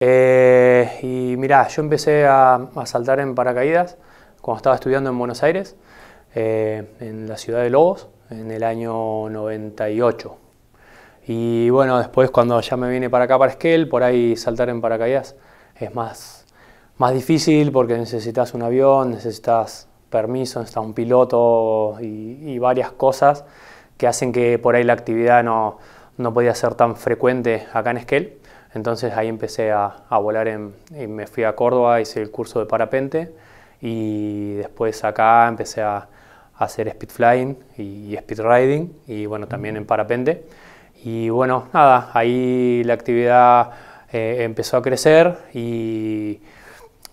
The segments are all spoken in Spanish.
Eh, y mirá, yo empecé a, saltar en paracaídas cuando estaba estudiando en Buenos Aires, eh, en la ciudad de Lobos, en el año 98. Y bueno, después cuando ya me vine para acá, para Esquel, por ahí saltar en paracaídas es más, más difícil porque necesitas un avión, necesitas permiso, necesitas un piloto y, varias cosas que hacen que por ahí la actividad no, no podía ser tan frecuente acá en Esquel entonces ahí empecé a, volar, y eh, me fui a Córdoba, hice el curso de parapente y después acá empecé a, hacer speed flying y, speed riding y bueno, también en parapente. Y bueno, nada, ahí la actividad eh, empezó a crecer y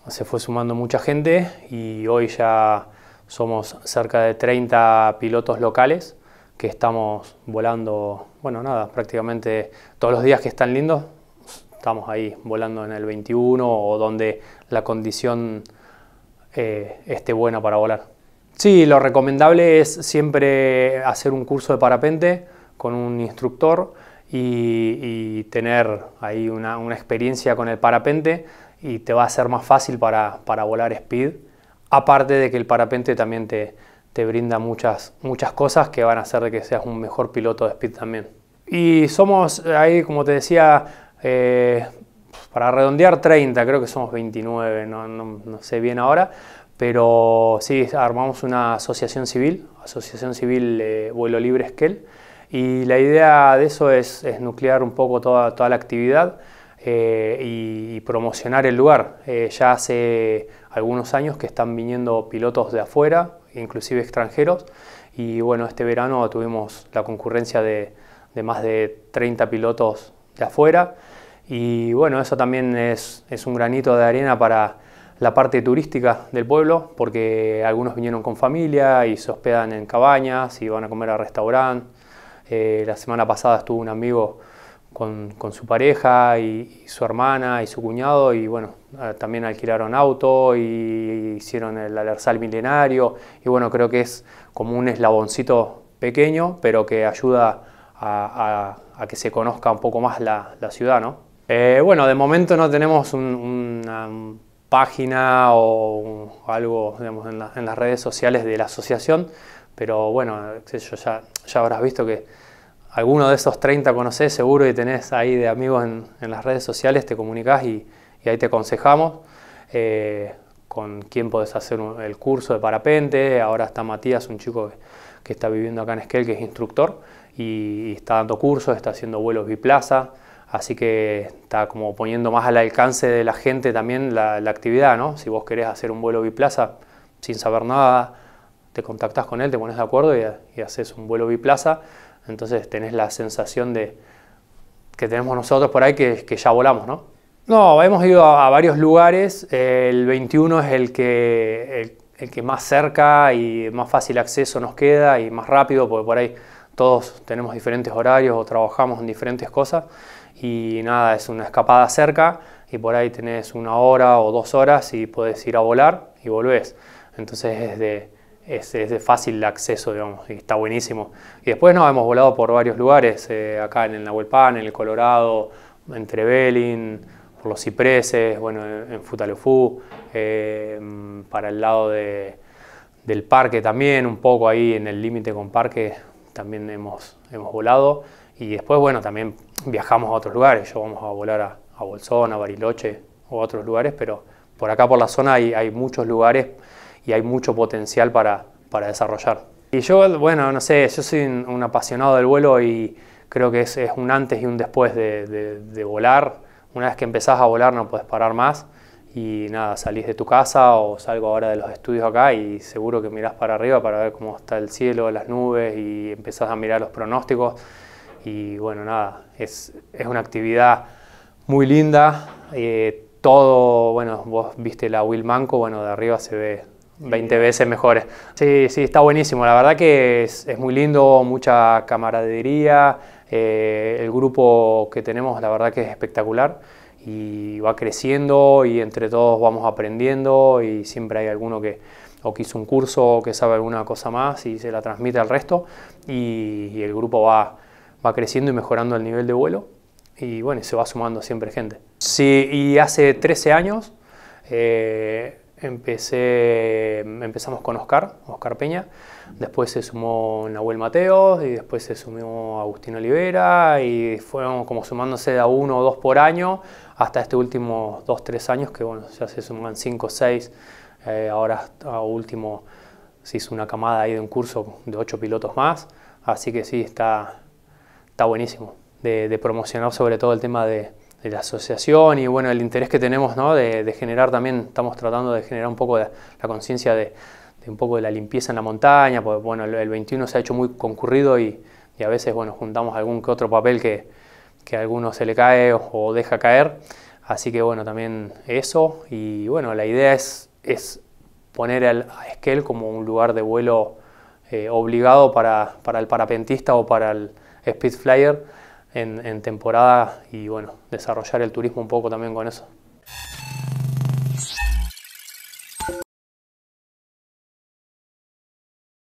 se fue sumando mucha gente y hoy ya somos cerca de 30 pilotos locales que estamos volando, bueno, nada, prácticamente todos los días que están lindos estamos ahí volando en el 21 o donde la condición eh, esté buena para volar. Sí, lo recomendable es siempre hacer un curso de parapente con un instructor y, tener ahí una, experiencia con el parapente y te va a ser más fácil para, volar speed. Aparte de que el parapente también te, brinda muchas, muchas cosas que van a hacer que seas un mejor piloto de speed también. Y somos ahí, como te decía, eh, para redondear 30, creo que somos 29, no, sé bien ahora, pero sí, armamos una asociación civil, Asociación Civil eh, Vuelo Libre Esquel, y la idea de eso es, nuclear un poco toda, toda la actividad eh, y, promocionar el lugar. ya hace algunos años que están viniendo pilotos de afuera, inclusive extranjeros, y bueno, este verano tuvimos la concurrencia de, de más de 30 pilotos de afuera. Y bueno, eso también es, es un granito de arena para la parte turística del pueblo, porque algunos vinieron con familia y se hospedan en cabañas y van a comer a restaurante. Eh, la semana pasada estuvo un amigo con, su pareja y, su hermana y su cuñado y bueno, también alquilaron auto y hicieron el alerzal milenario y bueno, creo que es como un eslaboncito pequeño, pero que ayuda a, que se conozca un poco más la, ciudad, ¿no? Eh, bueno, de momento no tenemos una página o algo en, las redes sociales de la asociación, pero bueno, ya, ya habrás visto que alguno de esos 30 conoces seguro y tenés ahí de amigos en, las redes sociales, te comunicas y, ahí te aconsejamos. Eh, con quién podés hacer el curso de parapente. Ahora está Matías, un chico que, está viviendo acá en Esquel, que es instructor y, está dando cursos, está haciendo vuelos biplaza. Así que está como poniendo más al alcance de la gente también la, actividad, ¿no? Si vos querés hacer un vuelo biplaza sin saber nada, te contactás con él, te pones de acuerdo y, haces un vuelo biplaza. Entonces tenés la sensación de que tenemos nosotros por ahí que, que ya volamos, ¿no? No, hemos ido a, varios lugares. El 21 es el que, el, que más cerca y más fácil acceso nos queda y más rápido, porque por ahí todos tenemos diferentes horarios o trabajamos en diferentes cosas y nada, es una escapada cerca y por ahí tenés una hora o dos horas y podés ir a volar y volvés. Entonces es de, fácil acceso, digamos, y está buenísimo. Y después nos hemos volado por varios lugares, eh, acá en el Nahuelpan, en el Colorado, entre Belín, por los cipreses, bueno, en Futaleufú eh, para el lado de, del parque también, un poco ahí en el límite con parque también hemos, hemos volado. Y después, bueno, también viajamos a otros lugares. Yo vamos a volar a, a Bolsón, a Bariloche o a otros lugares, pero por acá, por la zona, hay, hay muchos lugares y hay mucho potencial para, para desarrollar. Y yo, bueno, no sé, yo soy un, apasionado del vuelo y creo que es, es, un antes y un después de, de, de volar una vez que empezás a volar no puedes parar más y nada, salís de tu casa o salgo ahora de los estudios acá y seguro que mirás para arriba para ver cómo está el cielo, las nubes y empezás a mirar los pronósticos. Y bueno, nada, es, una actividad muy linda. Eh, todo, bueno, vos viste la Will Manco, bueno, de arriba se ve 20 veces mejores. Sí, sí, está buenísimo. La verdad que es, muy lindo, mucha camaradería. Eh, el grupo que tenemos, la verdad que es espectacular y va creciendo y entre todos vamos aprendiendo y siempre hay alguno que o que hizo un curso o que sabe alguna cosa más y se la transmite al resto y, el grupo va, va creciendo y mejorando el nivel de vuelo y bueno, se va sumando siempre gente. Sí, y hace 13 años eh, Empecé, empezamos con Oscar, Oscar Peña, después se sumó Nahuel Mateos y después se sumó Agustín Olivera y fueron como sumándose a uno o dos por año hasta este último dos, tres años que bueno, ya se suman cinco o seis, eh, ahora a último se hizo una camada ahí de un curso de ocho pilotos más, así que sí, está, está buenísimo de promocionar sobre todo el tema de, de la asociación y bueno, el interés que tenemos de, generar también, estamos tratando de generar un poco la conciencia de, un poco de la limpieza en la montaña, porque bueno, el, 21 se ha hecho muy concurrido y, a veces bueno, juntamos algún que otro papel que, que a alguno se le cae o, deja caer, así que bueno, también eso y bueno, la idea es, es poner el, a Esquel como un lugar de vuelo eh, obligado para, para el parapentista o para el speed flyer en, temporada y bueno, desarrollar el turismo un poco también con eso.